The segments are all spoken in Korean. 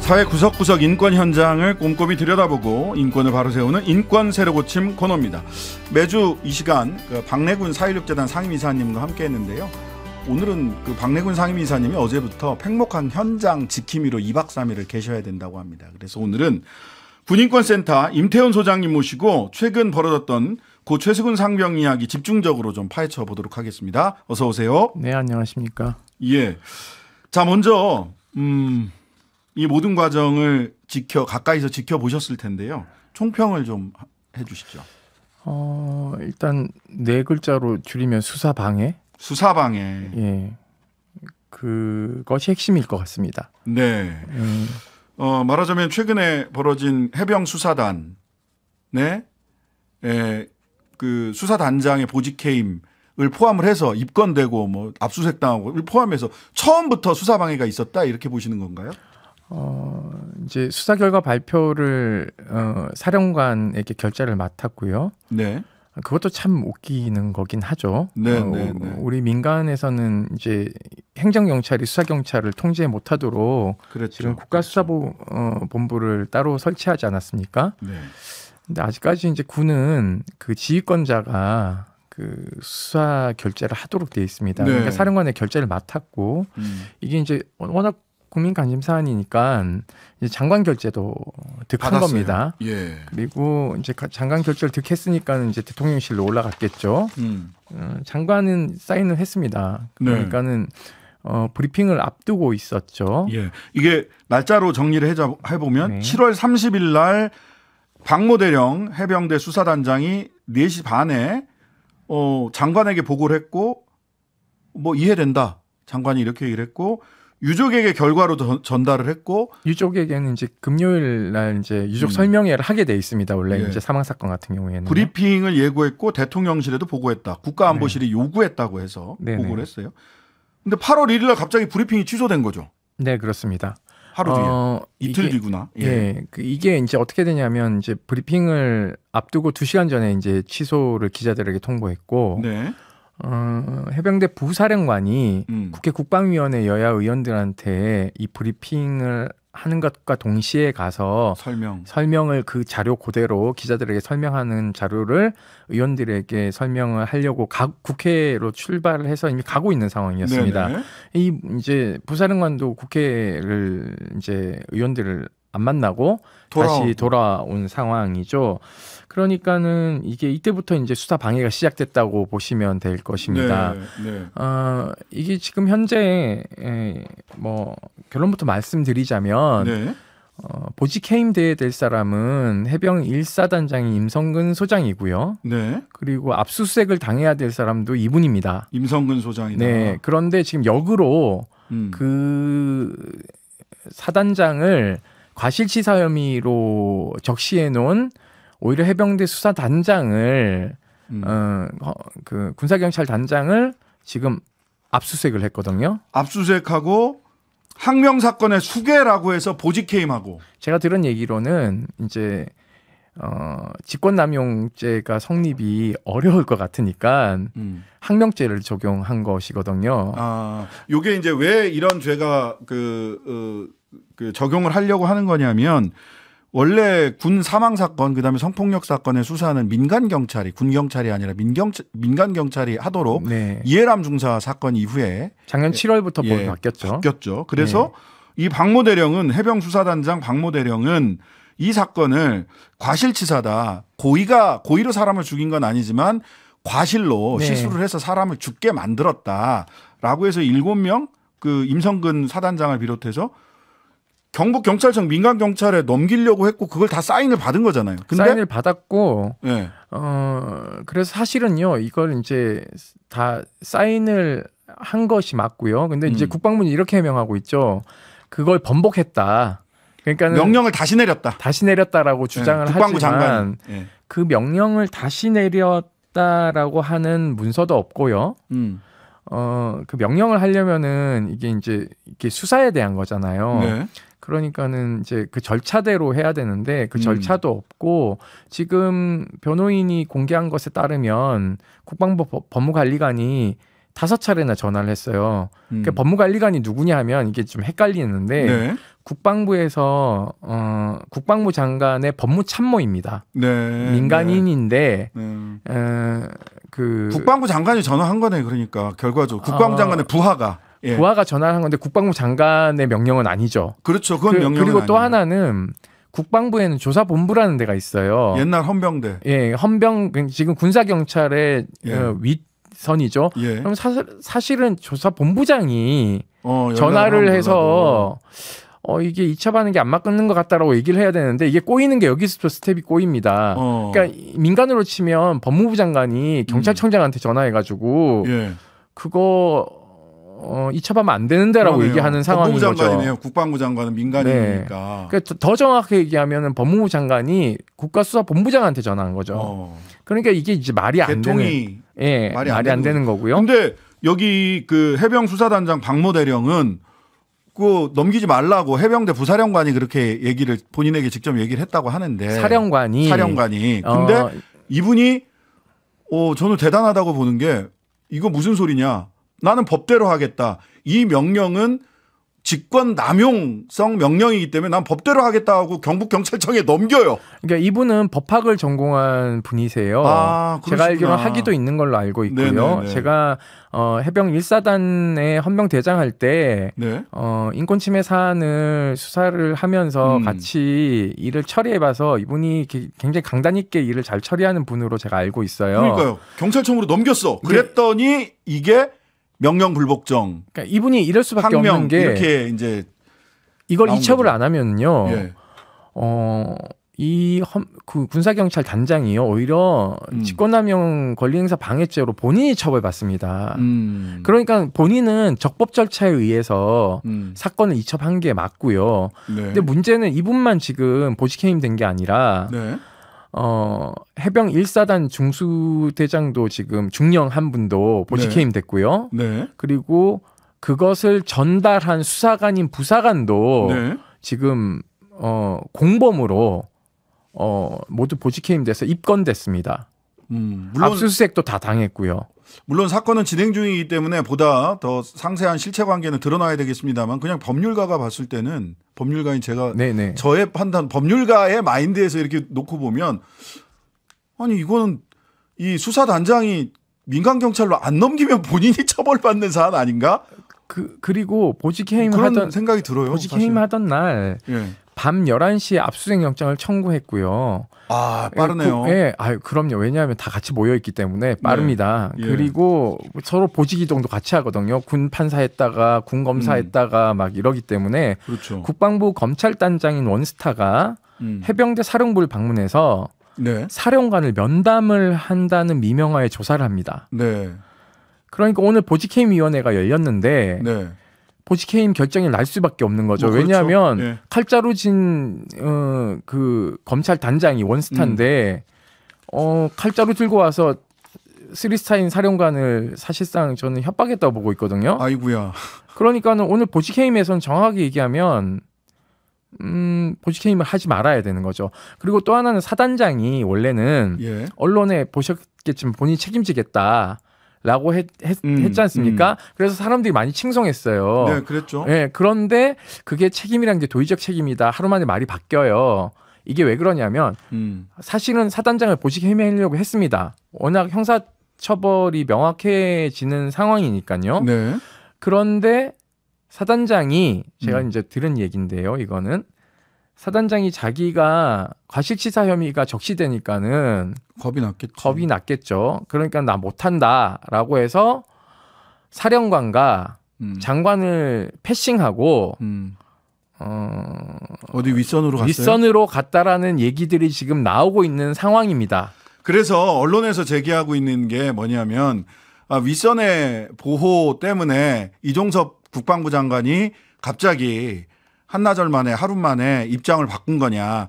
사회 구석구석 인권 현장을 꼼꼼히 들여다보고 인권을 바로 세우는 인권 새로 고침 코너입니다. 매주 이 시간 그 박래군 사회육재단 상임이사님과 함께했는데요. 오늘은 그 박래군 상임이사님이 어제부터 팽목한 현장 지킴이로 2박 3일을 계셔야 된다고 합니다. 그래서 오늘은 군인권센터 임태훈 소장님 모시고 최근 벌어졌던 고 최수근 상병 이야기 집중적으로 좀 파헤쳐 보도록 하겠습니다. 어서 오세요. 네, 안녕하십니까. 예. 자, 먼저 음. 이 모든 과정을 지켜 가까이서 지켜보셨을 텐데요. 총평을 좀 해주시죠. 어 일단 네 글자로 줄이면 수사 방해. 수사 방해. 예. 그것이 핵심일 것 같습니다. 네. 음. 어 말하자면 최근에 벌어진 해병 수사단 네, 예, 그 수사단장의 보직 해임 을 포함을 해서 입건되고 뭐 압수수색 당하고를 포함해서 처음부터 수사 방해가 있었다 이렇게 보시는 건가요? 어, 이제 수사 결과 발표를 어, 사령관에게 결재를 맡았고요. 네. 그것도 참 웃기는 거긴 하죠. 네, 어, 네, 네. 우리 민간에서는 이제 행정 경찰이 수사 경찰을 통제 못하도록 그렇죠, 지금 국가수사본부를 그렇죠. 어, 따로 설치하지 않았습니까? 네. 근데 아직까지 이제 군은 그 지휘권자가 그 수사 결재를 하도록 돼 있습니다. 네. 그러니까 사령관의 결재를 맡았고 음. 이게 이제 워낙 국민 관심 사안이니까 이제 장관 결재도 득한 겁니다. 예. 그리고 이제 장관 결재를 득했으니까는 이제 대통령실로 올라갔겠죠. 음. 어, 장관은 사인을 했습니다. 네. 그러니까는 네. 어, 브리핑을 앞두고 있었죠. 예. 이게 날짜로 정리를 해 보면 네. 7월 30일 날 박모대령 해병대 수사단장이 4시 반에 어, 장관에게 보고를 했고 뭐 이해된다. 장관이 이렇게 얘기를 했고 유족에게 결과로 전달을 했고 유족에게는 이제 금요일 날 이제 유족 음. 설명회를 하게 돼 있습니다. 원래 예. 이제 사망 사건 같은 경우에는 브리핑을 예고했고 대통령실에도 보고했다. 국가안보실이 네. 요구했다고 해서 네네. 보고를 했어요. 근데 8월 1일 날 갑자기 브리핑이 취소된 거죠. 네, 그렇습니다. 하루 뒤에 어, 이틀 이게, 뒤구나. 예. 예. 그 이게 이제 어떻게 되냐면 이제 브리핑을 앞두고 2시간 전에 이제 취소를 기자들에게 통보했고 네. 어, 해병대 부사령관이 음. 음. 국회 국방위원회 여야 의원들한테 이 브리핑을 하는 것과 동시에 가서 설명 설명을 그 자료 그대로 기자들에게 설명하는 자료를 의원들에게 설명을 하려고 가, 국회로 출발을 해서 이미 가고 있는 상황이었습니다. 네네. 이 이제 부사령관도 국회를 이제 의원들을 안 만나고 돌아오고. 다시 돌아온 상황이죠. 그러니까는 이게 이때부터 이제 수사 방해가 시작됐다고 보시면 될 것입니다. 네, 네. 어, 이게 지금 현재 에, 뭐 결론부터 말씀드리자면 네. 어, 보직 해임돼야 될 사람은 해병 1사단장이 임성근 소장이고요. 네. 그리고 압수수색을 당해야 될 사람도 이분입니다. 임성근 소장이다. 네. 그런데 지금 역으로 음. 그 사단장을 과실치사 혐의로 적시해 놓은 오히려 해병대 수사단장을 음. 어, 그 군사경찰 단장을 지금 압수수색을 했거든요. 압수수색하고 항명 사건의 수계라고 해서 보직 해임하고. 제가 들은 얘기로는 이제 어, 직권남용죄가 성립이 어려울 것 같으니까 음. 항명죄를 적용한 것이거든요. 아, 요게 이제 왜 이런 죄가 그, 어, 그 적용을 하려고 하는 거냐면 원래 군 사망 사건 그다음에 성폭력 사건을 수사하는 민간 경찰이 군 경찰이 아니라 민경 민간 경찰이 하도록 네. 이해람 중사 사건 이후에 작년 7월부터 예, 바뀌었죠. 바뀌었죠. 그래서 네. 이 박모 대령은 해병 수사단장 박모 대령은 이 사건을 과실치사다 고의가 고의로 사람을 죽인 건 아니지만 과실로 네. 시술을 해서 사람을 죽게 만들었다라고 해서 일곱 명 그 임성근 사단장을 비롯해서 경북 경찰청 민간 경찰에 넘기려고 했고 그걸 다 사인을 받은 거잖아요. 근데 사인을 받았고 네. 어 그래서 사실은요 이걸 이제 다 사인을 한 것이 맞고요. 근데 이제 음. 국방부는 이렇게 해명하고 있죠. 그걸 번복했다. 그러니까 명령을 다시 내렸다. 다시 내렸다라고 예, 주장을 네. 국방부 하지만 장관. 네. 예. 그 명령을 다시 내렸다라고 하는 문서도 없고요. 음. 어그 명령을 하려면은 이게 이제 이게 수사에 대한 거잖아요. 네. 그러니까는 이제 그 절차대로 해야 되는데 그 음. 절차도 음. 없고 지금 변호인이 공개한 것에 따르면 국방부 법무관리관이 다섯 차례나 전화를 했어요. 그러니까 음. 그러니까 법무관리관이 누구냐 하면 이게 좀 헷갈리는데 네. 국방부에서 어, 국방부 장관의 법무참모입니다. 네. 민간인인데 네. 어, 그 국방부 장관이 전화한 거네 그러니까 결과적으로 국방부 어, 장관의 부하가 예. 부하가 전화를 한 건데 국방부 장관의 명령은 아니죠. 그렇죠. 그건 그, 명령 그리고 또 아니에요. 하나는 국방부에는 조사본부라는 데가 있어요. 옛날 헌병대. 예, 헌병 지금 군사 경찰의 예. 어, 윗선이죠. 예. 그럼 사, 실은 조사본부장이 어, 전화를 해서 어 이게 2차 반응이 안 맞는 것 같다라고 얘기를 해야 되는데 이게 꼬이는 게 여기서부터 스텝이 꼬입니다. 어. 그러니까 민간으로 치면 법무부 장관이 음. 경찰청장한테 전화해가지고 예. 그거 어, 이 처벌하면 안 되는데라고 그러네요. 얘기하는 상황인 법무부 장관이네요. 국방부 장관은 민간인이니까. 네. 그러니까 더 정확하게 얘기하면 법무부 장관이 국가수사본부장한테 전화한 거죠. 어. 그러니까 이게 이제 말이 안 되는. 예, 말이, 말이 안, 안, 되는 거고요. 근데 여기 그 해병 수사단장 박모 대령은 그 넘기지 말라고 해병대 부사령관이 그렇게 얘기를 본인에게 직접 얘기를 했다고 하는데 사령관이 사령관이 어. 근데 어. 이분이 어 저는 대단하다고 보는 게 이거 무슨 소리냐 나는 법대로 하겠다. 이 명령은 직권 남용성 명령이기 때문에 난 법대로 하겠다고 경북경찰청에 넘겨요. 그러니까 이분은 법학을 전공한 분이세요. 아, 제가 알기로 학위도 있는 걸로 알고 있고요. 네네네. 제가 어, 해병 일사단에 헌병 대장할 때 네? 어, 인권 침해 사안을 수사를 하면서 음. 같이 일을 처리해 봐서 이분이 굉장히 강단 있게 일을 잘 처리하는 분으로 제가 알고 있어요. 그러니까요. 경찰청으로 넘겼어. 네. 그랬더니 이게 명령 불복종. 그러니까 이분이 이럴 수밖에 없는 게 이렇게 이제 이걸 이첩을 거죠. 안 하면요. 예. 어. 이 험, 그 군사경찰 단장이요 오히려 음. 직권남용 권리행사 방해죄로 본인이 처벌받습니다. 음. 그러니까 본인은 적법 절차에 의해서 음. 사건을 이첩한 게 맞고요. 네. 근데 문제는 이분만 지금 보직해임된 게 아니라 네. 어, 해병 1사단 중수대장도 지금 중령 한 분도 보직해임 네. 됐고요. 네. 그리고 그것을 전달한 수사관인 부사관도 네. 지금 어, 공범으로 어, 모두 보직해임 돼서 입건됐습니다. 음, 물론 압수수색도 다 당했고요. 물론 사건은 진행 중이기 때문에 보다 더 상세한 실체 관계는 드러나야 되겠습니다만 그냥 법률가가 봤을 때는 법률가인 제가 네네. 네. 저의 판단 법률가의 마인드에서 이렇게 놓고 보면 아니 이거는 이 수사 단장이 민간 경찰로 안 넘기면 본인이 처벌받는 사안 아닌가? 그 그리고 보직 해임 하던 생각이 들어요. 보직 해임 하던 날 예. 밤 11시에 압수수색 영장을 청구했고요. 아, 빠르네요. 그, 예, 아유, 그럼요. 왜냐하면 다 같이 모여있기 때문에 네. 빠릅니다. 예. 그리고 서로 보직 이동도 같이 하거든요. 군 판사했다가 군 검사했다가 음. 막 이러기 때문에 그렇죠. 국방부 검찰단장인 원스타가 음. 해병대 사령부를 방문해서 네. 사령관을 면담을 한다는 미명하에 조사를 합니다. 네. 그러니까 오늘 보직해임위원회가 열렸는데 네. 보시케임 결정이 날 수밖에 없는 거죠. 뭐 그렇죠. 왜냐하면 예. 칼자루 진그 어, 그 검찰 단장이 원스타인데 음. 어 칼자루 들고 와서 스리스타인 사령관을 사실상 저는 협박했다고 보고 있거든요. 아이구야. 그러니까는 오늘 보시케임에서는 정확하게 얘기하면 음, 보직케임을 하지 말아야 되는 거죠. 그리고 또 하나는 사단장이 원래는 예. 언론에 보셨겠지만 본인이 책임지겠다. 라고 했, 했, 음, 했지 않습니까? 음. 그래서 사람들이 많이 칭송했어요. 네, 그랬죠. 예, 네, 그런데 그게 책임이란게 도의적 책임이다. 하루 만에 말이 바뀌어요. 이게 왜 그러냐면 음. 사실은 사단장을 보직 해임하려고 했습니다. 워낙 형사 처벌이 명확해지는 상황이니까요. 네. 그런데 사단장이 제가 음. 이제 들은 얘기인데요. 이거는 사단장이 자기가 과식시사 혐의가 적시되니까는 겁이 났겠죠. 겁이 났겠죠. 그러니까 나 못한다라고 해서 사령관과 음. 장관을 패싱하고 음. 어... 어디 윗선으로 갔어요? 윗선으로 갔다라는 얘기들이 지금 나오고 있는 상황입니다. 그래서 언론에서 제기하고 있는 게 뭐냐면 아, 윗선의 보호 때문에 이종섭 국방부 장관이 갑자기 한나절 만에 하루 만에 입장을 바꾼 거냐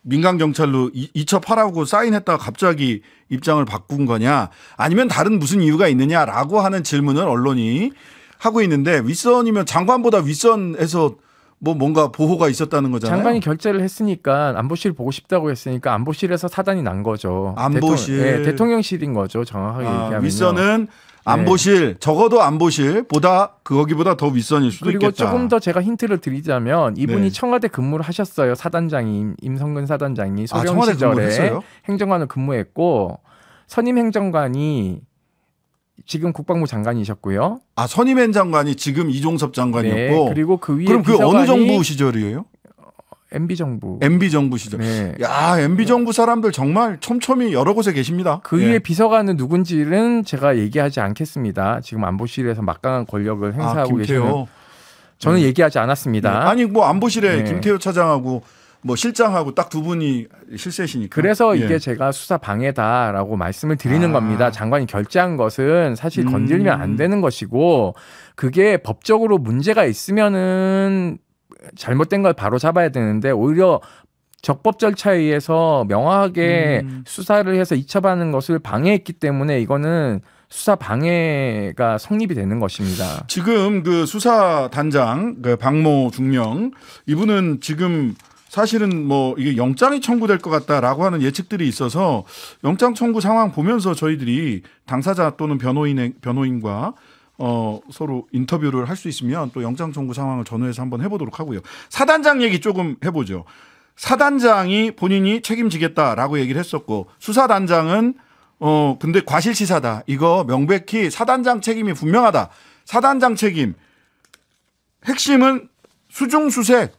민간 경찰로 이첩하라고 사인했다가 갑자기 입장을 바꾼 거냐 아니면 다른 무슨 이유가 있느냐라고 하는 질문을 언론이 하고 있는데 윗선이면 장관보다 윗선에서 뭐 뭔가 보호가 있었다는 거잖아요. 장관이 결재를 했으니까 안보실 보고 싶다고 했으니까 안보실에서 사단이 난 거죠. 안보실 대통령, 네, 대통령실인 거죠. 정확하게 아, 얘기하면 윗선은 안보실 네. 적어도 안보실 보다 그 거기보다 더 윗선일 수도 그리고 있겠다. 조금 더 제가 힌트를 드리자면 이분이 네. 청와대 근무를 하셨어요. 사단장이 임성근 사단장이 소령 아, 시절에 행정관을 근무했고 선임 행정관이 지금 국방부 장관이셨고요. 아 선임 행정관이 지금 이종섭 장관이었고 네, 그리고 그 위에 그럼 그 어느 정부 시절이에요? MB 정부. MB 정부 시절. 네. 야, MB 정부 사람들 정말 촘촘히 여러 곳에 계십니다. 그 위에 예. 비서관은 누군지는 제가 얘기하지 않겠습니다. 지금 안보실에서 막강한 권력을 아, 행사하고 아, 계시는 저는 네. 얘기하지 않았습니다. 네. 아니 뭐 안보실에 네. 김태효 차장하고 뭐 실장하고 딱 두 분이 실세시니까. 그래서 예. 이게 예. 제가 수사 방해다라고 말씀을 드리는 아. 겁니다. 장관이 결재한 것은 사실 건들면 안 음. 되는 것이고 그게 법적으로 문제가 있으면은 잘못된 걸 바로 잡아야 되는데 오히려 적법 절차에 의해서 명확하게 음. 수사를 해서 이첩하는 것을 방해했기 때문에 이거는 수사 방해가 성립이 되는 것입니다. 지금 그 수사 단장 그 박모 중령 이분은 지금 사실은 뭐 이게 영장이 청구될 것 같다라고 하는 예측들이 있어서 영장 청구 상황 보면서 저희들이 당사자 또는 변호인 변호인과 어, 서로 인터뷰를 할 수 있으면 또 영장 청구 상황을 전후해서 한번 해보도록 하고요. 사단장 얘기 조금 해보죠. 사단장이 본인이 책임지겠다라고 얘기를 했었고 수사단장은 어 근데 과실치사다 이거 명백히 사단장 책임이 분명하다 사단장 책임 핵심은 수중수색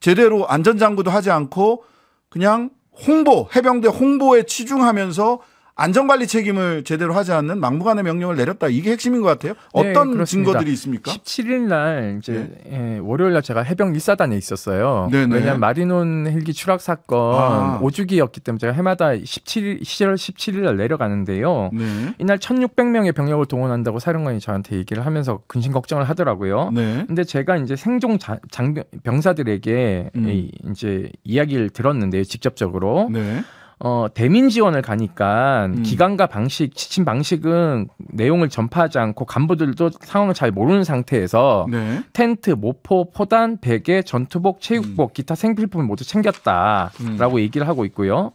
제대로 안전장구도 하지 않고 그냥 홍보 해병대 홍보에 치중하면서 안전관리 책임을 제대로 하지 않는 막무가내 명령을 내렸다. 이게 핵심인 것 같아요. 어떤 네, 증거들이 있습니까? 17일 날 이제 네. 예, 월요일 날 제가 해병 일사단에 있었어요. 네네. 왜냐하면 마리논 헬기 추락 사건 아. 5주기였기 때문에 제가 해마다 17일 1월 17일 날 내려가는데요. 네. 이날 1,600명의 병력을 동원한다고 사령관이 저한테 얘기를 하면서 근심 걱정을 하더라고요. 네. 근데 제가 이제 생존 장병 병사들에게 음. 이, 이제 이야기를 들었는데요. 직접적으로. 네. 어, 대민 지원을 가니까 음. 기간과 방식, 지침 방식은 내용을 전파하지 않고 간부들도 상황을 잘 모르는 상태에서 네. 텐트, 모포, 포단, 베개, 전투복, 체육복, 음. 기타 생필품을 모두 챙겼다라고 음. 얘기를 하고 있고요.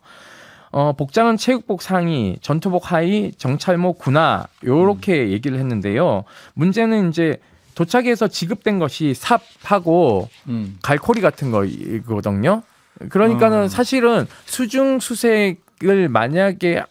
어, 복장은 체육복 상의, 전투복 하의, 정찰모 군화 요렇게 음. 얘기를 했는데요. 문제는 이제 도착해서 지급된 것이 삽하고 음. 갈코리 같은 거거든요. 이 그러니까는 음. 사실은 수중 수색을 만약에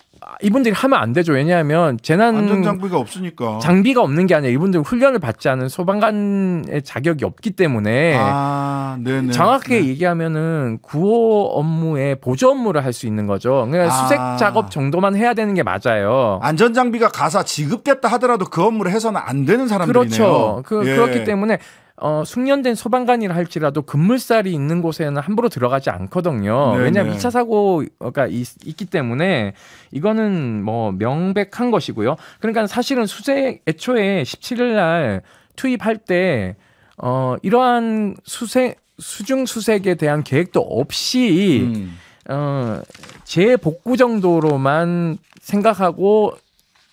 이분들이 하면 안 되죠. 왜냐하면 재난 안전 장비가 없으니까 장비가 없는 게 아니라 이분들 훈련을 받지 않은 소방관의 자격이 없기 때문에 아, 정확하게 네. 얘기하면은 구호 업무에 보조 업무를 할 수 있는 거죠. 그러니까 아. 수색 작업 정도만 해야 되는 게 맞아요. 안전 장비가 가사 지급됐다 하더라도 그 업무를 해서는 안 되는 사람들이네요. 그렇죠. 그, 예. 그렇기 때문에 어, 숙련된 소방관이라 할지라도 급물살이 있는 곳에는 함부로 들어가지 않거든요. 네네. 왜냐하면 2차 사고가 있, 있기 때문에 이거는 뭐 명백한 것이고요. 그러니까 사실은 수색 애초에 17일 날 투입할 때 어, 이러한 수색 수중 수색에 대한 계획도 없이 음. 어, 재복구 정도로만 생각하고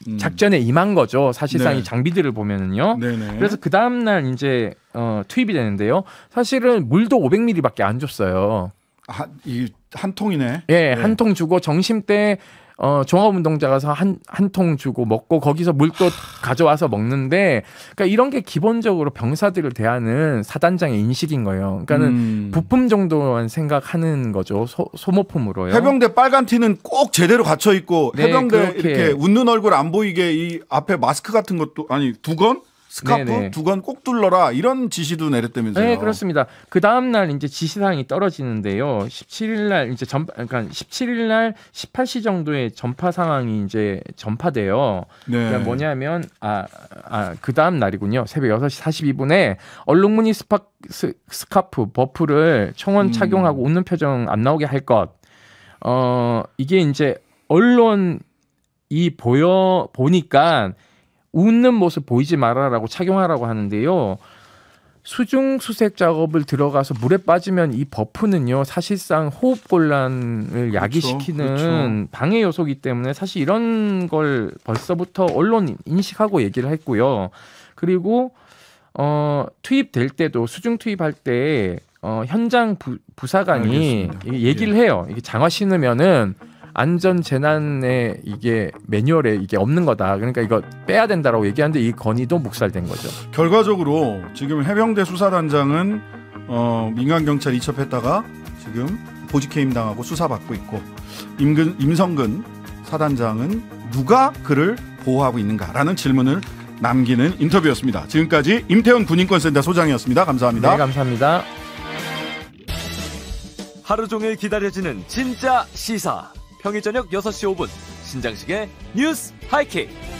음. 작전에 임한 거죠. 사실상 네. 이 장비들을 보면은요. 네네. 네. 그래서 그 다음 날 이제 어, 투입이 되는데요. 사실은 물도 500ml밖에 안 줬어요. 한, 아, 이, 한 통이네. 예, 네. 예. 한 통 주고 점심 때 어, 종합운동장 가서 한, 한 통 주고 먹고 거기서 물도 가져와서 먹는데, 그러니까 이런 게 기본적으로 병사들을 대하는 사단장의 인식인 거예요. 그러니까는 음. 부품 정도만 생각하는 거죠. 소, 모품으로요 해병대 빨간 티는 꼭 제대로 갖춰 있고, 네, 해병대 그 이렇게 웃는 얼굴 안 보이게 이 앞에 마스크 같은 것도, 아니, 두건? 스카프 두건꼭 둘러라 이런 지시도 내렸다면서요. 네, 그렇습니다. 그 다음 날 이제 지시사항이 떨어지는데요. 17일 날 이제 전 그러니까 17일 날 18시 정도에 전파 상황이 이제 전파돼요. 네. 그러니까 뭐냐면 아, 아, 그 다음 날이군요. 새벽 6시 42분에 얼룩무늬 스파, 스, 스카프 버프를 청원 음. 착용하고 웃는 표정 안 나오게 할 것. 어, 이게 이제 언론 이 보여 보니까 웃는 모습 보이지 말아라고 착용하라고 하는데요. 수중 수색 작업을 들어가서 물에 빠지면 이 버프는요 사실상 호흡 곤란을 그렇죠. 야기시키는 그렇죠, 방해 요소이기 때문에 사실 이런 걸 벌써부터 언론 인식하고 얘기를 했고요. 그리고 어 투입될 때도 수중 투입할 때 어, 현장 부, 사관이 얘기를 예. 해요. 이게 장화 신으면은 안전 재난에 이게 매뉴얼에 이게 없는 거다. 그러니까 이거 빼야 된다라고 얘기하는데 이 건의도 묵살된 거죠. 결과적으로 지금 해병대 수사단장은 어, 민간 경찰 이첩했다가 지금 보직해임 당하고 수사받고 있고 임근 임성근 사단장은 누가 그를 보호하고 있는가라는 질문을 남기는 인터뷰였습니다. 지금까지 임태훈 군인권센터 소장이었습니다. 감사합니다. 네, 감사합니다. 하루 종일 기다려지는 진짜 시사. 평일 저녁 6시 5분 신장식의 뉴스 하이킥